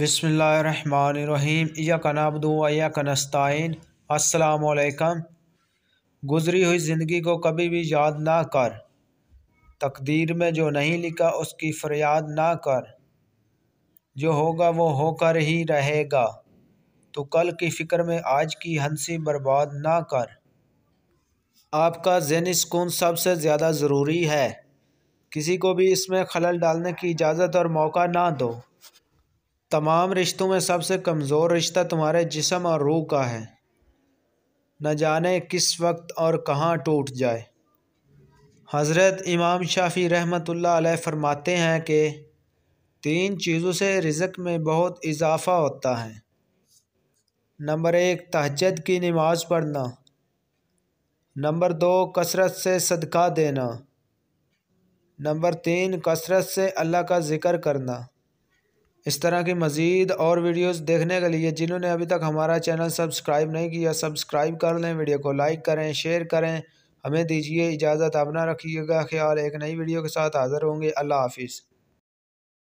बसमीम या नबदू या कनस्ताइन असलकम गुज़री हुई ज़िंदगी को कभी भी याद ना कर तकदीर में जो नहीं लिखा उसकी फरियाद ना कर जो होगा वो होकर ही रहेगा तो कल की फ़िक्र में आज की हंसी बर्बाद ना कर आपका जहनी सुकून सबसे ज़्यादा ज़रूरी है किसी को भी इसमें खलल डालने की इजाज़त और मौका ना दो तमाम रिश्तों में सबसे कमज़ोर रिश्ता तुम्हारे जिसम और रूह का है न जाने किस वक्त और कहाँ टूट जाए हज़रत इमाम शाफी रहमतुल्लाह ला फरमाते हैं कि तीन चीज़ों से रिज़क में बहुत इजाफ़ा होता है नंबर एक तहजद की नमाज़ पढ़ना नंबर दो कसरत से सदका देना नंबर तीन कसरत से अल्लाह का ज़िक्र करना इस तरह की मज़ीद और वीडियोस देखने के लिए जिन्होंने अभी तक हमारा चैनल सब्सक्राइब नहीं किया सब्सक्राइब कर लें वीडियो को लाइक करें शेयर करें हमें दीजिए इजाज़त अपना रखिएगा ख्याल एक नई वीडियो के साथ हाज़िर होंगे अल्लाह हाफिज़